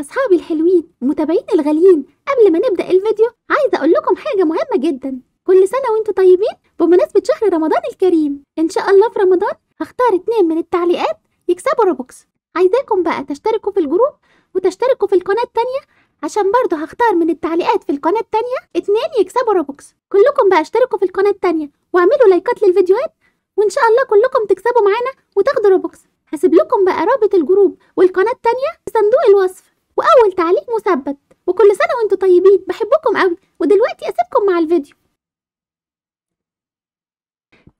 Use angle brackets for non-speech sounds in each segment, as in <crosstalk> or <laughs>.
أصحابي الحلوين ومتابعيني الغاليين قبل ما نبدأ الفيديو عايزة أقول لكم حاجة مهمة جدا كل سنة وانتم طيبين بمناسبة شهر رمضان الكريم إن شاء الله في رمضان هختار اتنين من التعليقات يكسبوا روبوكس عايزاكم بقى تشتركوا في الجروب وتشتركوا في القناة التانية عشان برضه هختار من التعليقات في القناة التانية اتنين يكسبوا روبوكس كلكم بقى اشتركوا في القناة التانية واعملوا لايكات للفيديوهات وان شاء الله كلكم تكسبوا معانا وتاخدوا روبوكس هسيب لكم بقى رابط الجروب والقناة التانية في صندوق الوصف وأول تعليق مثبت وكل سنة وانتوا طيبين بحبكم قوي ودلوقتي أسيبكم مع الفيديو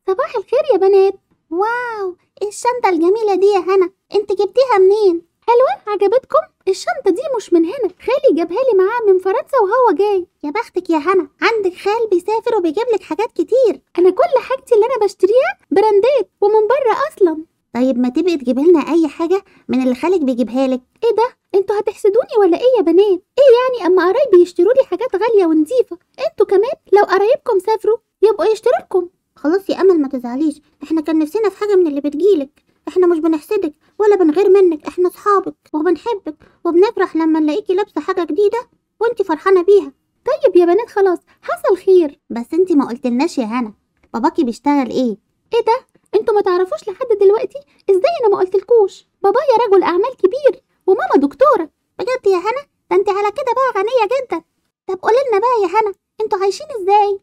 صباح الخير يا بنات واو ايه الشنطة الجميلة دي يا هنا انت جبتيها منين حلوة عجبتكم الشنطة دي مش من هنا خالي جابها لي معاه من فرنسا وهو جاي يا بختك يا هنا عندك خال بيسافر وبيجيب لك حاجات كتير انا كل حاجتي اللي انا بشتريها براندات ومن بره اصلا طيب ما تبقي تجيبي لنا اي حاجه من اللي خالك بيجيبها لك ايه ده انتوا هتحسدوني ولا ايه يا بنات ايه يعني اما قرايبي يشتروا لي حاجات غاليه ونظيفه انتوا كمان لو قرايبكم سافروا يبقوا يشتروا لكم خلاص يا امل ما تزعليش احنا كان نفسنا في حاجه من اللي بتجيلك احنا مش بنحسدك ولا بنغير منك احنا اصحابك وبنحبك وبنفرح لما نلاقيكي لابسه حاجه جديده وانت فرحانه بيها طيب يا بنات خلاص حصل خير بس انت ما قلتلناش يا هنا باباكي بيشتغل ايه ايه ده انتوا ما تعرفوش لحد دلوقتي ازاي انا ما قلتلكوش بابايا رجل اعمال كبير وماما دكتوره بجد يا هنا ده انت على كده بقى غنيه جدا طب قولي لنا بقى يا هنا انتوا عايشين ازاي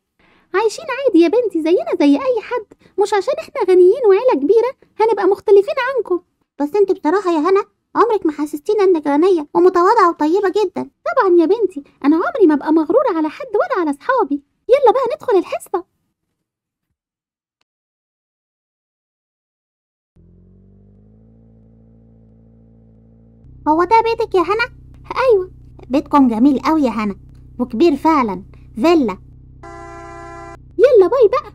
عايشين عادي يا بنتي زينا زي اي حد مش عشان احنا غنيين وعيله كبيره هنبقى مختلفين عنكم بس انت بصراحه يا هنا عمرك ما حسستينا انك غنيه ومتواضعه وطيبه جدا طبعا يا بنتي انا عمري ما ابقى مغروره على حد ولا على اصحابي يلا بقى ندخل الحصه هو ده بيتك يا هنا؟ أيوة بيتكم جميل أوي يا هنا وكبير فعلا فيلا يلا باي بقى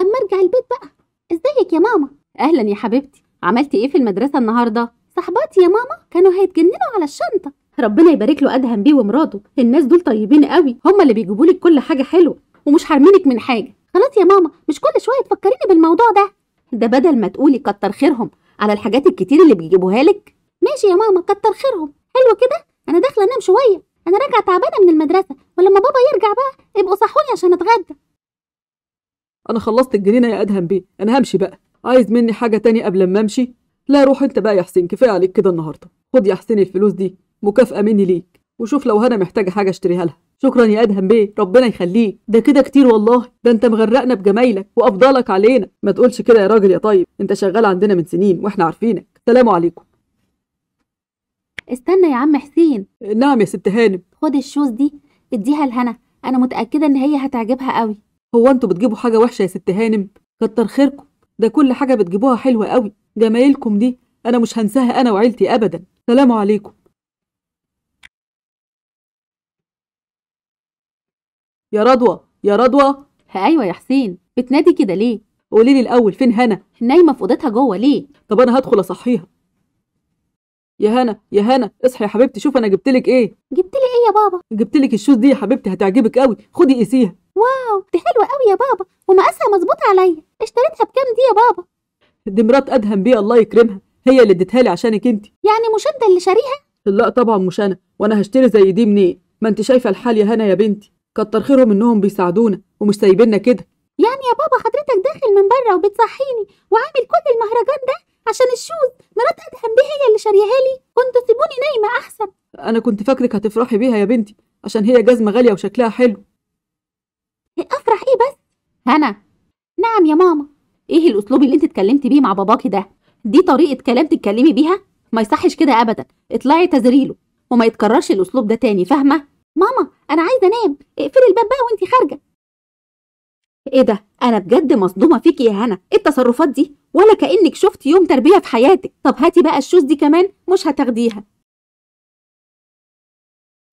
أما أرجع البيت بقى إزيك يا ماما؟ أهلا يا حبيبتي عملتي إيه في المدرسة النهاردة؟ صحباتي يا ماما كانوا هيتجننوا على الشنطة ربنا يبارك له أدهم بيه ومراته الناس دول طيبين قوي هما اللي بيجيبوا لك كل حاجة حلوة ومش حارمينك من حاجة خلاص يا ماما مش كل شوية تفكريني بالموضوع ده ده بدل ما تقولي كتر خيرهم على الحاجات الكتير اللي بيجيبوها لك ماشي يا ماما كتر خيرهم حلو كده انا داخله انام شويه انا راجعه تعبانه من المدرسه ولما بابا يرجع بقى ابقوا صحوني عشان اتغدى انا خلصت الجنينه يا ادهم بيه انا همشي بقى عايز مني حاجه تاني قبل ما امشي لا روح انت بقى يا حسين كفايه عليك كده النهارده خد يا حسين الفلوس دي مكافاه مني ليك وشوف لو هنا محتاجه حاجه اشتريها لها شكرا يا ادهم بيه ربنا يخليك ده كده كتير والله ده انت مغرقنا بجمايلك وافضلك علينا ما تقولش كده يا راجل يا طيب انت شغال عندنا من سنين واحنا عارفينك سلام عليكم استنى يا عم حسين نعم يا ست هانم خد الشوز دي اديها لهنا انا متاكده ان هي هتعجبها قوي هو انتوا بتجيبوا حاجه وحشه يا ست هانم كتر خيركم ده كل حاجه بتجيبوها حلوه قوي جمايلكم دي انا مش هنساها انا وعيلتي ابدا سلام عليكم يا رضوى يا رضوى ايوه يا حسين بتنادي كده ليه قولي لي الاول فين هنا نايمه في اوضتها جوه ليه طب انا هدخل اصحيها يا هنا يا هنا اصحي يا حبيبتي شوف انا جبت لك ايه جبت لي ايه يا بابا جبت لك الشوز دي يا حبيبتي هتعجبك قوي خدي قيسيها واو دي حلوه قوي يا بابا ومقاسها مظبوط عليا اشتريتها بكام دي يا بابا دي مرات ادهم بيها الله يكرمها هي اللي اديتها لي عشانك انت يعني مش انت اللي شاريها لا طبعا مش انا وانا هشتري زي دي منين إيه؟ ما انت شايفه الحال يا هنا يا بنتي كتر خيرهم انهم بيساعدونا ومش سايبيننا كده يعني يا بابا حضرتك داخل من بره وبتصحيني وعامل كل المهرجان ده عشان الشوز مرات ادهم دي هي اللي شاريها لي كنتوا سيبوني نايمه احسن انا كنت فاكرك هتفرحي بيها يا بنتي عشان هي جزمه غاليه وشكلها حلو إيه، افرح ايه بس هنا نعم يا ماما ايه الاسلوب اللي انت اتكلمتي بيه مع باباكي ده دي طريقه كلام تتكلمي بيها ما يصحش كده ابدا اطلعي تزريله وما يتكررش الاسلوب ده تاني فاهمه ماما انا عايزه انام اقفلي الباب بقى وانتي خارجه ايه ده انا بجد مصدومه فيكي يا هنا ايه التصرفات دي ولا كانك شفتي يوم تربيه في حياتك طب هاتي بقى الشوز دي كمان مش هتاخديها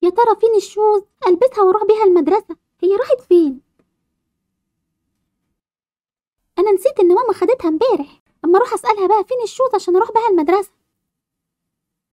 يا ترى فين الشوز البسها واروح بيها المدرسه هي راحت فين انا نسيت ان ماما خدتها امبارح اما اروح اسالها بقى فين الشوز عشان اروح بها المدرسه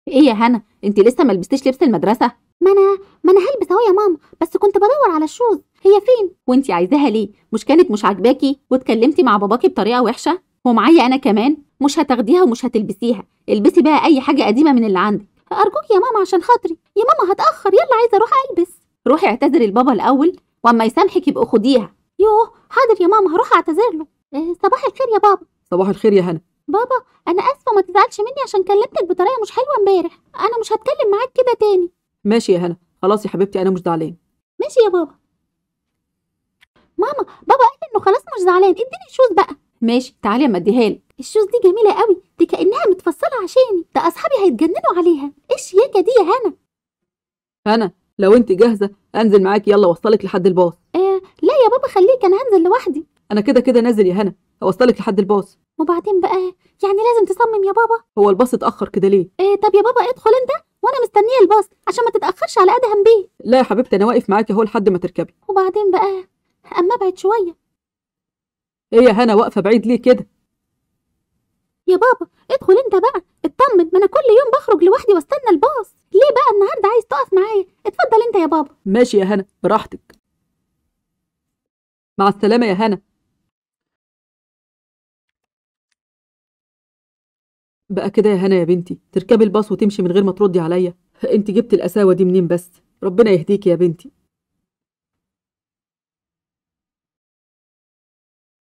ايه يا هنا انت لسه ما لبستيش لبس المدرسه ما انا ما انا هلبس اهو يا ماما بس كنت بدور على الشوز هي فين وانت عايزاها ليه مش كانت مش عاجباكي واتكلمتي مع باباكي بطريقه وحشه ومعايا انا كمان مش هتاخديها ومش هتلبسيها البسي بقى اي حاجه قديمه من اللي عندك ارجوك يا ماما عشان خاطري يا ماما هتاخر يلا عايزه اروح البس روحي اعتذري لبابا الاول واما يسامحك يبقى خديها يوه حاضر يا ماما هروح اعتذر له إيه صباح الخير يا بابا صباح الخير يا هنا بابا انا اسفه ما تزعلش مني عشان كلمتك بطريقه مش حلوه امبارح انا مش هتكلم معاك كده تاني ماشي يا هنا خلاص يا حبيبتي انا مش زعلان ماشي يا بابا ماما بابا قال انه خلاص مش زعلان اديني الشوز بقى ماشي تعالي اما اديها لك الشوز دي جميله قوي دي كانها متفصله عشاني ده اصحابي هيتجننوا عليها ايه الشياكه دي يا هنا هنا لو انت جاهزه انزل معاكي يلا اوصلك لحد الباص آه لا يا بابا خليك انا هنزل لوحدي انا كده كده نازل يا هنا اوصلك لحد الباص وبعدين بقى يعني لازم تصمم يا بابا هو الباص اتاخر كده ليه ايه طب يا بابا ادخل انت وانا مستنيه الباص عشان ما تتاخرش على ادهم بيه لا يا حبيبتي انا واقف معاكي اهو لحد ما تركبي وبعدين بقى اما ابعد شويه ايه يا هنا واقفه بعيد ليه كده يا بابا ادخل انت بقى اطمن ما انا كل يوم بخرج لوحدي واستنى الباص ليه بقى النهارده عايز تقف معايا اتفضل انت يا بابا ماشي يا هنا براحتك مع السلامه يا هنا بقى كده يا هنا يا بنتي تركبي الباص وتمشي من غير ما تردي عليا انت جبت القساوه دي منين بس ربنا يهديكي يا بنتي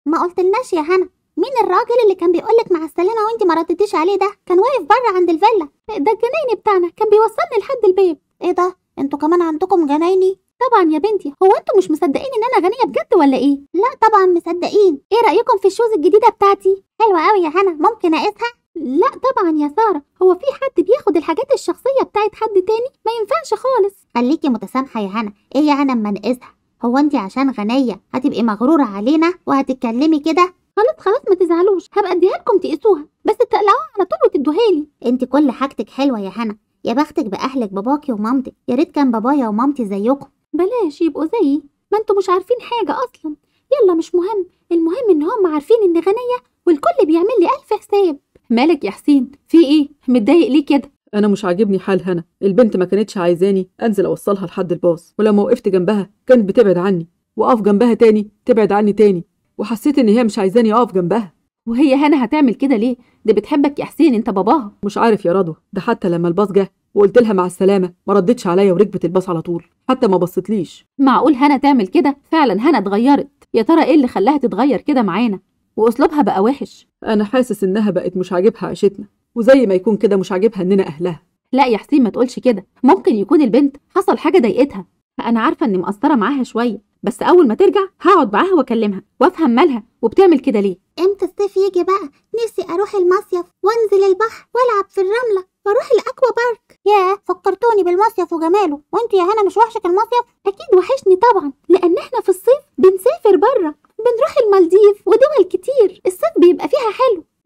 ما قلتلناش يا هنا مين الراجل اللي كان بيقولك مع السلامه وانت ما ردتيش عليه ده كان واقف بره عند الفيلا ده الجنايني بتاعنا كان بيوصلني لحد البيت ايه ده انتوا كمان عندكم جنايني طبعا يا بنتي هو انتوا مش مصدقين ان انا غنيه بجد ولا ايه لا طبعا مصدقين ايه رايكم في الشوز الجديده بتاعتي حلوه قوي يا هنا ممكن اقيسها لا طبعا يا سارة هو في حد بياخد الحاجات الشخصية بتاعت حد تاني ما ينفعش خالص خليكي متسامحة يا هنا ايه يا هنا اما نقيسها هو انت عشان غنية هتبقي مغرورة علينا وهتتكلمي كده خلاص خلاص ما تزعلوش هبقى اديها لكم تقيسوها بس تقلعوها على طول وتدوها لي انت كل حاجتك حلوة يا هنا يا بختك باهلك باباكي ومامتك يا ريت كان بابايا ومامتي زيكم بلاش يبقوا زيي ما انتوا مش عارفين حاجة اصلا يلا مش مهم المهم ان هم عارفين اني غنية والكل بيعمل لي الف حساب مالك يا حسين في ايه متضايق ليه كده انا مش عاجبني حال هنا البنت ما كانتش عايزاني انزل اوصلها لحد الباص ولما وقفت جنبها كانت بتبعد عني واقف جنبها تاني تبعد عني تاني وحسيت ان هي مش عايزاني اقف جنبها وهي هنا هتعمل كده ليه دي بتحبك يا حسين انت باباها مش عارف يا رضوى ده حتى لما الباص جه وقلت لها مع السلامه ما ردتش عليا وركبت الباص على طول حتى ما بصتليش معقول هنا تعمل كده فعلا هنا اتغيرت يا ترى ايه اللي خلاها تتغير كده معانا وأسلوبها بقى وحش أنا حاسس إنها بقت مش عاجبها عيشتنا وزي ما يكون كده مش عاجبها إننا أهلها لا يا حسين ما تقولش كده ممكن يكون البنت حصل حاجة ضايقتها أنا عارفة إني مقصرة معاها شوية بس أول ما ترجع هقعد معاها وأكلمها وأفهم مالها وبتعمل كده ليه امتى الصيف يجي بقى نفسي أروح المصيف وأنزل البحر وألعب في الرملة وأروح الأكوا بارك ياه فكرتوني بالمصيف وجماله وأنتوا يا هنا مش وحشك المصيف أكيد وحشني طبعا لأن إحنا في الصيف بنسافر بره بنروح المالديف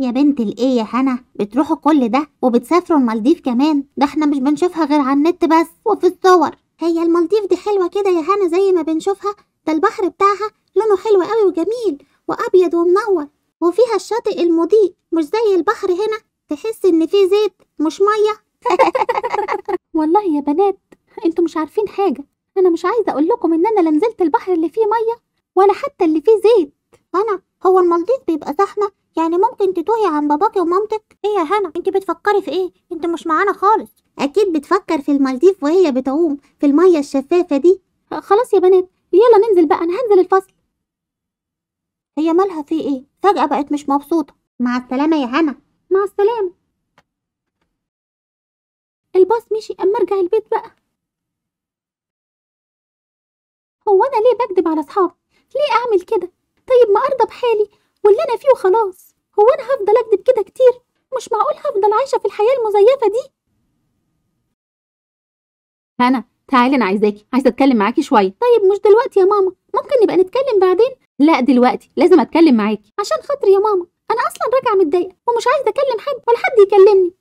يا بنت الايه يا هنا بتروحوا كل ده وبتسافروا المالديف كمان ده احنا مش بنشوفها غير على النت بس وفي الصور هي المالديف دي حلوه كده يا هنا زي ما بنشوفها ده البحر بتاعها لونه حلو قوي وجميل وابيض ومنور وفيها الشاطئ المضيء مش زي البحر هنا تحس ان فيه زيت مش ميه <laughs> والله يا بنات انتوا مش عارفين حاجه انا مش عايزه اقول لكم ان انا لا نزلت البحر اللي فيه ميه ولا حتى اللي فيه زيت انا هو المالديف بيبقى زحمه يعني ممكن تتوهي عن باباكي ومامتك ايه يا هنا انت بتفكري في ايه انت مش معانا خالص اكيد بتفكر في المالديف وهي بتعوم في الميه الشفافه دي أه، خلاص يا بنات يلا ننزل بقى انا هنزل الفصل هي مالها في ايه فجاه بقت مش مبسوطه مع السلامه يا هنا مع السلامه الباص مشي اما ارجع البيت بقى هو انا ليه بكدب على اصحابي ليه اعمل كده طيب ما ارضى بحالي واللي انا فيه وخلاص هو انا هفضل اكذب كده كتير مش معقول هفضل عايشه في الحياه المزيفه دي هنا تعالي انا عايزاكي عايزه اتكلم معاكي شويه طيب مش دلوقتي يا ماما ممكن نبقى نتكلم بعدين لا دلوقتي لازم اتكلم معاكي عشان خاطري يا ماما انا اصلا راجعه متضايقه ومش عايزه اكلم حد ولا حد يكلمني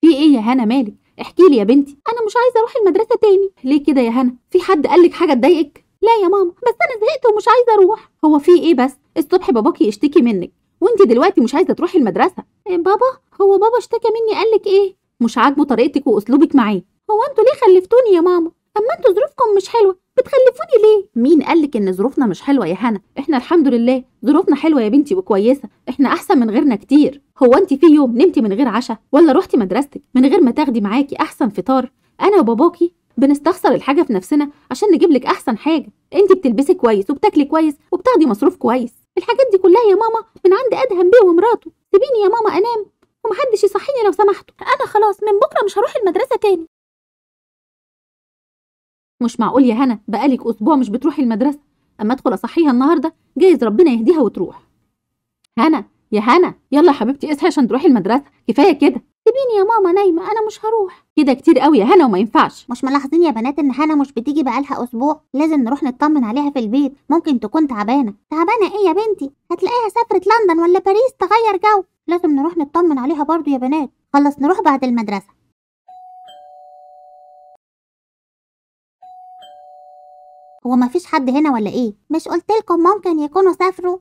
في ايه يا هنا مالك احكي لي يا بنتي انا مش عايزه اروح المدرسه تاني ليه كده يا هنا في حد قال لك حاجه تضايقك لا يا ماما بس انا زهقت ومش عايزه اروح هو في ايه بس الصبح باباكي يشتكي منك وانت دلوقتي مش عايزه تروحي المدرسه إيه، بابا هو بابا اشتكى مني قالك ايه مش عاجبه طريقتك واسلوبك معاه هو انتوا ليه خلفتوني يا ماما اما انتوا ظروفكم مش حلوه بتخلفوني ليه مين قالك ان ظروفنا مش حلوه يا هنا احنا الحمد لله ظروفنا حلوه يا بنتي وكويسه احنا احسن من غيرنا كتير هو انت في يوم نمتي من غير عشاء ولا رحتي مدرستك من غير ما تاخدي معاكي احسن فطار انا وباباكي بنستخسر الحاجه في نفسنا عشان نجيب لك احسن حاجه انت بتلبسي كويس وبتاكلي كويس وبتاخدي مصروف كويس الحاجات دي كلها يا ماما من عند ادهم بيه ومراته سيبيني يا ماما انام ومحدش يصحيني لو سمحتوا انا خلاص من بكره مش هروح المدرسه تاني مش معقول يا هنا بقالك اسبوع مش بتروحي المدرسه اما ادخل اصحيها النهارده جايز ربنا يهديها وتروح هنا يا هنا يلا يا حبيبتي اصحي عشان تروحي المدرسه كفايه كده سيبيني يا ماما نايمه انا مش هروح كده كتير قوي يا هنا وما ينفعش مش ملاحظين يا بنات ان هنا مش بتيجي بقالها اسبوع لازم نروح نطمن عليها في البيت ممكن تكون تعبانه تعبانه ايه يا بنتي هتلاقيها سافرت لندن ولا باريس تغير جو لازم نروح نطمن عليها برضو يا بنات خلص نروح بعد المدرسه هو مفيش حد هنا ولا ايه مش قلتلكم ممكن يكونوا سافروا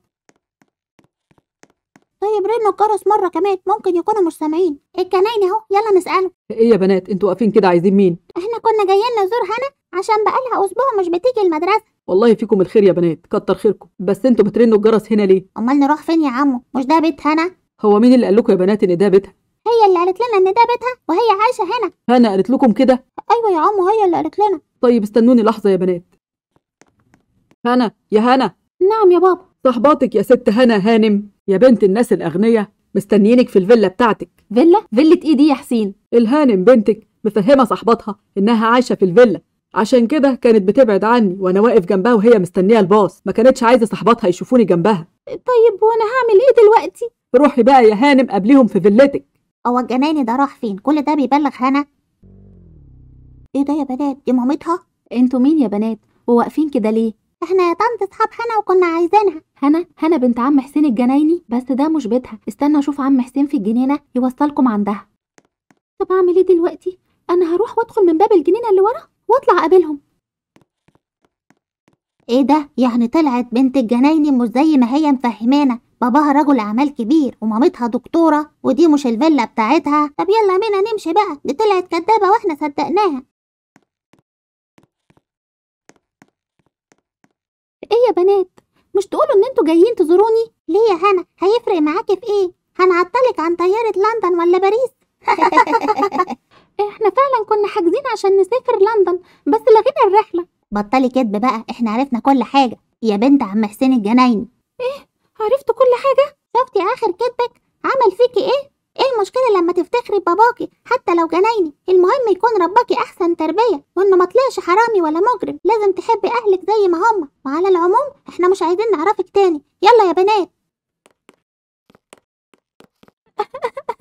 طيب رن الجرس مرة كمان ممكن يكونوا مش سامعين الكنائن اهو يلا نسأله ايه يا بنات انتوا واقفين كده عايزين مين احنا كنا جايين نزور هنا عشان بقالها اسبوع مش بتيجي المدرسة والله فيكم الخير يا بنات كتر خيركم بس انتوا بترنوا الجرس هنا ليه امال نروح فين يا عمو مش ده بيت هنا هو مين اللي قال لكم يا بنات ان ده بيتها هي اللي قالت لنا ان ده بيتها وهي عايشة هنا هنا قالت لكم كده ايوه يا عمو هي اللي قالت لنا طيب استنوني لحظة يا بنات هنا يا هنا نعم يا بابا صاحباتك يا ست هنا هانم يا بنت الناس الأغنية مستنيينك في الفيلا بتاعتك فيلا؟ فيلة إيه دي يا حسين؟ الهانم بنتك مفهمة صاحبتها إنها عايشة في الفيلا عشان كده كانت بتبعد عني وأنا واقف جنبها وهي مستنية الباص ما كانتش عايزة صاحباتها يشوفوني جنبها طيب وأنا هعمل إيه دلوقتي؟ روحي بقى يا هانم قبليهم في فيلتك هو الجناني ده راح فين؟ كل ده بيبلغ هنا؟ إيه ده يا بنات؟ دي مامتها؟ انتوا مين يا بنات؟ وواقفين كده ليه؟ احنا يا طنط اصحاب هنا وكنا عايزينها هنا هنا بنت عم حسين الجنايني بس ده مش بيتها استنى اشوف عم حسين في الجنينه يوصلكم عندها طب اعمل ايه دلوقتي انا هروح وادخل من باب الجنينه اللي ورا واطلع اقابلهم ايه ده يعني طلعت بنت الجنايني مش زي ما هي مفهمانا باباها رجل اعمال كبير ومامتها دكتوره ودي مش الفيلا بتاعتها طب يلا بينا نمشي بقى دي طلعت كدابه واحنا صدقناها ايه يا بنات مش تقولوا ان انتوا جايين تزوروني ليه يا هنا هيفرق معاكي في ايه هنعطلك عن طياره لندن ولا باريس <laughs> احنا فعلا كنا حاجزين عشان نسافر لندن بس لغينا الرحله بطلي كدب بقى احنا عرفنا كل حاجه يا بنت عم حسين الجنايني ايه عرفت كل حاجه شفتي اخر كدبك عمل فيكي ايه ايه المشكلة لما تفتخري بباباكي حتى لو جنايني المهم يكون رباكي احسن تربية وانه ما طلعش حرامي ولا مجرم لازم تحبي اهلك زي ما هما وعلى العموم احنا مش عايزين نعرفك تاني يلا يا بنات <laughs>